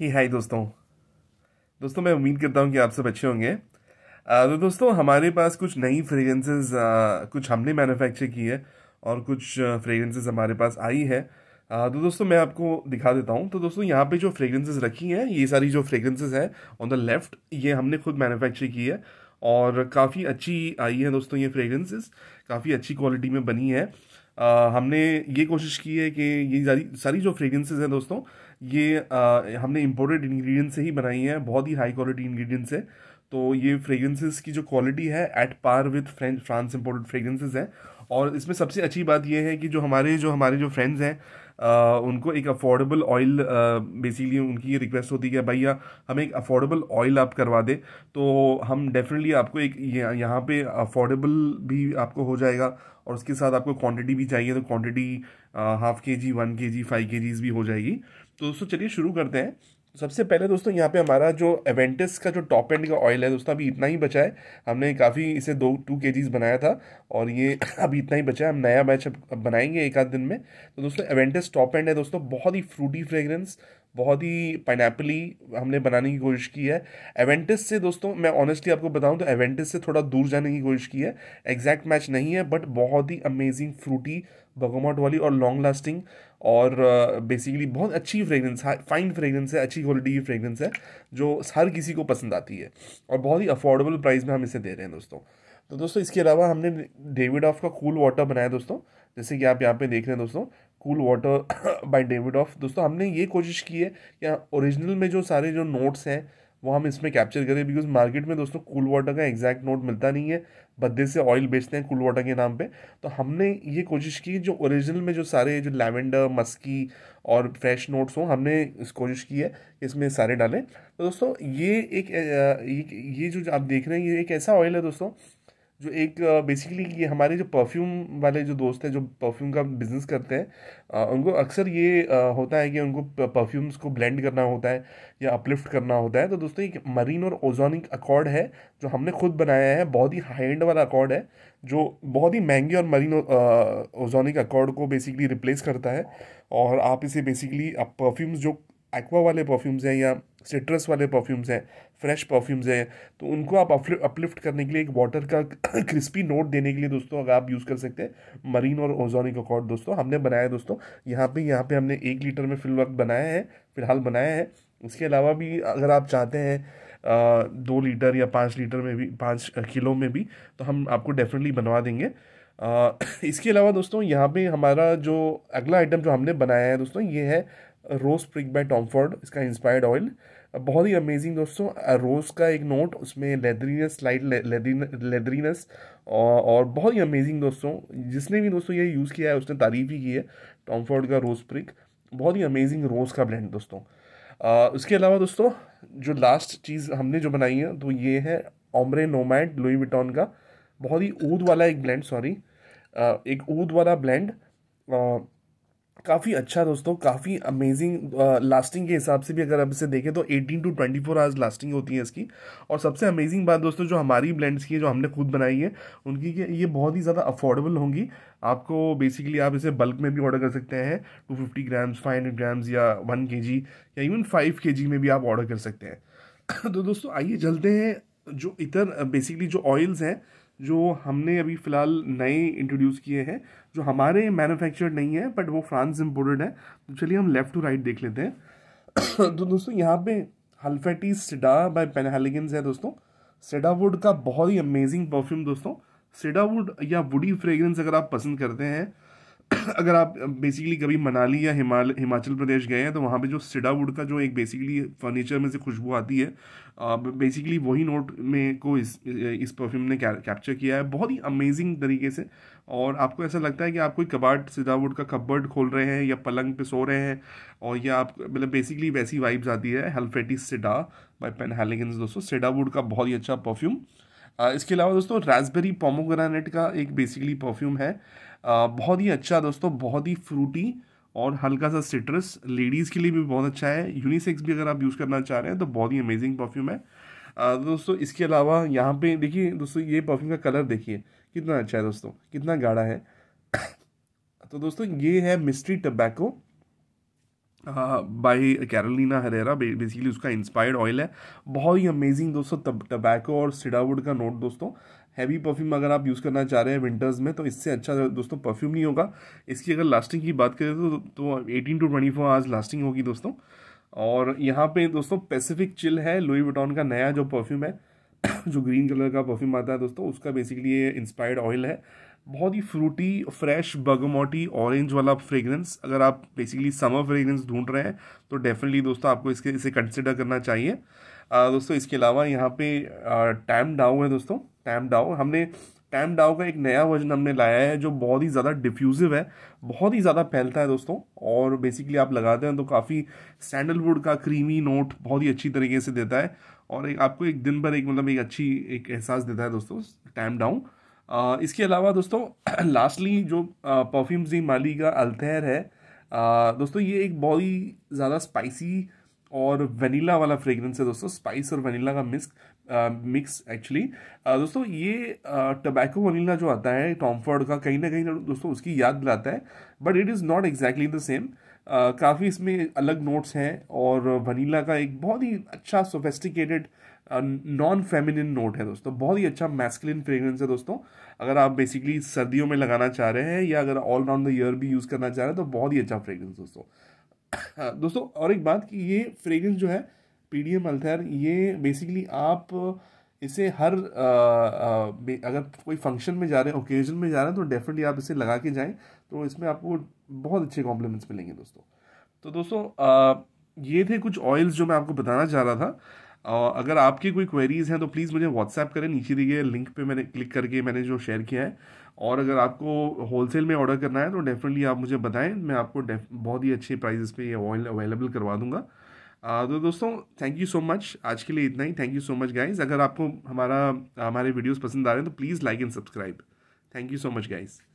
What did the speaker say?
ही हाय दोस्तों दोस्तों मैं उम्मीद करता हूँ कि आप सब अच्छे होंगे तो दोस्तों हमारे पास कुछ नई फ्रेगरेंसेस कुछ हमने मैन्युफैक्चर की है और कुछ फ्रेगरेंसेस हमारे पास आई है तो दोस्तों मैं आपको दिखा देता हूँ तो दोस्तों यहाँ पे जो फ्रेगरेंसेस रखी हैं ये सारी जो फ्रेगरेंसेस हैं ऑन द लेफ्ट ये हमने खुद मैन्युफैक्चर की है और काफ़ी अच्छी आई है दोस्तों ये फ्रेगरेंसेस काफ़ी अच्छी क्वालिटी में बनी है आ, हमने ये कोशिश की है कि ये सारी जो फ्रेगरेंसेज हैं दोस्तों ये आ, हमने इम्पोर्टेड इन्ग्रीडियंट से ही बनाई हैं बहुत ही हाई क्वालिटी इन्ग्रीडियंट्स हैं तो ये फ्रेगरेंसेज की जो क्वालिटी है at par with French France imported fragrances हैं और इसमें सबसे अच्छी बात यह है कि जो हमारे जो हमारे जो फ्रेंड्स हैं उनको एक अफोर्डेबल ऑयल बेसिकली उनकी ये रिक्वेस्ट होती है भैया हमें एक अफोर्डेबल ऑयल आप करवा दे तो हम डेफिनेटली आपको एक यहाँ पे अफोर्डेबल भी आपको हो जाएगा और उसके साथ आपको क्वांटिटी भी चाहिए तो क्वांटिटी हाफ के जी वन के जी फाइव के जीज भी हो जाएगी तो दोस्तों चलिए शुरू करते हैं सबसे पहले दोस्तों यहाँ पे हमारा जो एवेंटिस का जो टॉप एंड का ऑयल है दोस्तों अभी इतना ही बचा है हमने काफ़ी इसे दो टू के बनाया था और ये अभी इतना ही बचा है हम नया बैच अब बनाएंगे एक आध दिन में तो दोस्तों एवेंटिस टॉप एंड है दोस्तों बहुत ही फ्रूटी फ्रेगरेंस बहुत ही पाइनएपली हमने बनाने की कोशिश की है एवेंटिस से दोस्तों मैं ऑनेस्टली आपको बताऊं तो एवेंटिस से थोड़ा दूर जाने की कोशिश की है एग्जैक्ट मैच नहीं है बट बहुत ही अमेजिंग फ्रूटी बगोमोट वाली और लॉन्ग लास्टिंग और बेसिकली बहुत अच्छी फ्रेगरेंस फाइन फ्रेगरेंस है अच्छी क्वालिटी की फ्रेगरेंस है जो हर किसी को पसंद आती है और बहुत ही अफोर्डेबल प्राइस में हम इसे दे रहे हैं दोस्तों तो दोस्तों इसके अलावा हमने डेविड ऑफ का कूल वाटर बनाया दोस्तों जैसे कि आप यहाँ पे देख रहे हैं दोस्तों cool water by Davidoff दोस्तों हमने ये कोशिश की है कि ओरिजिनल में जो सारे जो नोट्स हैं वो हम इसमें कैप्चर करें बिकॉज मार्केट में दोस्तों कूल वाटर का एग्जैक्ट नोट मिलता नहीं है बद्दे से ऑयल बेचते हैं कूल वाटर के नाम पे तो हमने ये कोशिश की जो ओरिजिनल में जो सारे जो लैवेंडर मस्की और फ्रेश नोट्स हों हमने इस कोशिश की है कि इसमें सारे डालें तो दोस्तों ये एक ये, ये जो आप देख रहे हैं ये एक ऐसा ऑयल है दोस्तों जो एक बेसिकली ये हमारे जो परफ्यूम वाले जो दोस्त हैं जो परफ्यूम का बिज़नेस करते हैं उनको अक्सर ये होता है कि उनको परफ्यूम्स को ब्लेंड करना होता है या अपलिफ्ट करना होता है तो दोस्तों एक मरीन और ओजोनिक अकॉर्ड है जो हमने खुद बनाया है बहुत ही हाई एंड वाला अकॉर्ड है जो बहुत ही महंगे और मरीन ओजोनिक अकॉर्ड को बेसिकली रिप्लेस करता है और आप इसे बेसिकली आप परफ्यूम्स जो एक्वा वाले परफ्यूम्स हैं या सिट्रस वाले परफ्यूम्स हैं फ्रेश परफ्यूम्स हैं तो उनको आप अपलिफ्ट करने के लिए एक वाटर का क्रिस्पी नोट देने के लिए दोस्तों अगर आप यूज़ कर सकते हैं मरीन और ओजोनिक अकॉर्ड दोस्तों हमने बनाया दोस्तों यहाँ पे यहाँ पे हमने एक लीटर में फिल वक्त बनाया है फिलहाल बनाया है उसके अलावा भी अगर आप चाहते हैं दो लीटर या पाँच लीटर में भी पाँच किलो में भी तो हम आपको डेफिनेटली बनवा देंगे आ, इसके अलावा दोस्तों यहाँ पे हमारा जो अगला आइटम जो हमने बनाया है दोस्तों ये है रोज प्रिक बाय टॉमफोर्ड इसका इंस्पायर्ड ऑयल बहुत ही अमेजिंग दोस्तों रोज़ का एक नोट उसमें लेदरीनेस लाइट लेदरीनेस और, बहुत ही अमेजिंग दोस्तों जिसने भी दोस्तों ये यूज़ किया है उसने तारीफ ही की है टॉमफोर्ड का रोज़ प्रिक बहुत ही अमेजिंग रोज़ का ब्लेंड दोस्तों आ, उसके अलावा दोस्तों जो लास्ट चीज़ हमने जो बनाई है तो ये है ओमरे नोमैड लुई विटॉन का बहुत ही ऊद वाला एक ब्लेंड सॉरी एक ऊद वाला ब्लेंड काफ़ी अच्छा दोस्तों काफ़ी अमेजिंग लास्टिंग के हिसाब से भी अगर आप इसे देखें तो 18 टू 24 फोर आवर्स लास्टिंग होती है इसकी और सबसे अमेजिंग बात दोस्तों जो हमारी ब्लेंड्स की है जो हमने खुद बनाई है उनकी के ये बहुत ही ज़्यादा अफोर्डेबल होंगी आपको बेसिकली आप इसे बल्क में भी ऑर्डर कर सकते हैं 250 ग्राम्स फाइव ग्राम्स या वन के या इवन फाइव के में भी आप ऑर्डर कर सकते हैं तो दोस्तों आइए चलते हैं जो इतर बेसिकली जो ऑयल्स हैं जो हमने अभी फ़िलहाल नए इंट्रोड्यूस किए हैं जो हमारे मैनुफेक्चर नहीं है बट वो फ्रांस इम्पोर्टेड है तो चलिए हम लेफ़्ट टू राइट देख लेते हैं तो दोस्तों यहाँ पे हल्फेटी सिडा बाय पेनहेलिगन्स है दोस्तों सिडावुड का बहुत ही अमेजिंग परफ्यूम दोस्तों सेडावुड या वुडी फ्रेगरेंस अगर आप पसंद करते हैं अगर आप बेसिकली कभी मनाली या हिमाल हिमाचल प्रदेश गए हैं तो वहाँ पे जो वुड का जो एक बेसिकली फर्नीचर में से खुशबू आती है बेसिकली वही नोट में को इस इस परफ्यूम ने कैप्चर किया है बहुत ही अमेजिंग तरीके से और आपको ऐसा लगता है कि आप कोई कबाट वुड का कबर्ड खोल रहे हैं या पलंग पे सो रहे हैं और या आप मतलब बेसिकली वैसी वाइब्स आती है हेल्फेटी सिडा बाई पेन हेलिगन दोस्तों सिडावुड का बहुत ही अच्छा परफ्यूम इसके अलावा दोस्तों रास्बेरी पोमोग्रानेट का एक बेसिकली परफ्यूम है बहुत ही अच्छा दोस्तों बहुत ही फ्रूटी और हल्का सा सिट्रस लेडीज़ के लिए भी बहुत अच्छा है यूनिसेक्स भी अगर आप यूज़ करना चाह रहे हैं तो बहुत ही अमेजिंग परफ्यूम है दोस्तों इसके अलावा यहाँ पे देखिए दोस्तों ये परफ्यूम का कलर देखिए कितना अच्छा है दोस्तों कितना गाढ़ा है तो दोस्तों ये है Mystery Tobacco by Carolina Herrera basically उसका इंस्पायर्ड ऑयल है बहुत ही अमेजिंग दोस्तों तब टबैको और सिडावुड का नोट दोस्तों हैवी परफ्यूम अगर आप यूज़ करना चाह रहे हैं विंटर्स में तो इससे अच्छा दोस्तों परफ्यूम नहीं होगा इसकी अगर लास्टिंग की बात करें तो तो eighteen to twenty four hours lasting होगी दोस्तों और यहाँ पे दोस्तों पैसिफिक चिल है लुई वटॉन का नया जो परफ्यूम है जो ग्रीन कलर का परफ्यूम आता है दोस्तों उसका बेसिकली ये इंस्पायर्ड ऑयल है बहुत ही फ्रूटी फ्रेश बगमोटी ऑरेंज वाला फ्रेगरेंस अगर आप बेसिकली समर फ्रेगरेंस ढूंढ रहे हैं तो डेफिनेटली दोस्तों आपको इसके इसे कंसिडर करना चाहिए आ, दोस्तों इसके अलावा यहाँ पे टैम डाओ है दोस्तों टैम डाओ हमने टैम डाओ का एक नया वर्जन हमने लाया है जो बहुत ही ज़्यादा डिफ्यूज़िव है बहुत ही ज़्यादा फैलता है दोस्तों और बेसिकली आप लगाते हैं तो काफ़ी सैंडलवुड का क्रीमी नोट बहुत ही अच्छी तरीके से देता है और एक आपको एक दिन भर एक मतलब एक अच्छी एक एहसास देता है दोस्तों टैम डाउन इसके अलावा दोस्तों लास्टली जो परफ्यूम्स दी माली का अल्थेर है दोस्तों ये एक बहुत ही ज़्यादा स्पाइसी और वनीला वाला फ्रेगरेंस है दोस्तों स्पाइस और वनीला का मिक्स मिक्स एक्चुअली दोस्तों ये टबैको वनीला जो आता है टॉमफर्ड का कहीं ना कहीं दोस्तों उसकी याद दिलाता है but it is not exactly the same काफ़ी इसमें अलग नोट्स हैं और वनीला का एक बहुत ही अच्छा सोफेस्टिकेटेड नॉन फेमिनिन नोट है दोस्तों बहुत ही अच्छा मैस्कुलिन फ्रेगरेंस है दोस्तों अगर आप बेसिकली सर्दियों में लगाना चाह रहे हैं या अगर ऑल राउंड द ईयर भी यूज़ करना चाह रहे हैं तो बहुत ही अच्छा फ्रेगरेंस दोस्तों दोस्तों और एक बात कि ये फ्रेगरेंस जो है पी डी एम अल्थर ये बेसिकली आप इसे हर आ, आ, अगर कोई फंक्शन में जा रहे हैं ओकेजन में जा रहे हैं तो डेफिनेटली आप इसे लगा के जाएं तो इसमें आपको बहुत अच्छे कॉम्प्लीमेंट्स मिलेंगे दोस्तों तो दोस्तों आ, ये थे कुछ ऑयल्स जो मैं आपको बताना चाह रहा था और अगर आपकी कोई क्वेरीज़ हैं तो प्लीज़ मुझे व्हाट्सएप करें नीचे दिए लिंक पे मैंने क्लिक करके मैंने जो शेयर किया है और अगर आपको होलसेल में ऑर्डर करना है तो डेफिनेटली आप मुझे बताएं मैं आपको बहुत ही अच्छे प्राइजेस पे ये ऑयल अवेलेबल करवा दूंगा तो दोस्तों थैंक यू सो मच आज के लिए इतना ही thank you so much guys अगर आपको हमारा हमारे वीडियोस पसंद आ रहे हैं तो please like and subscribe thank you so much guys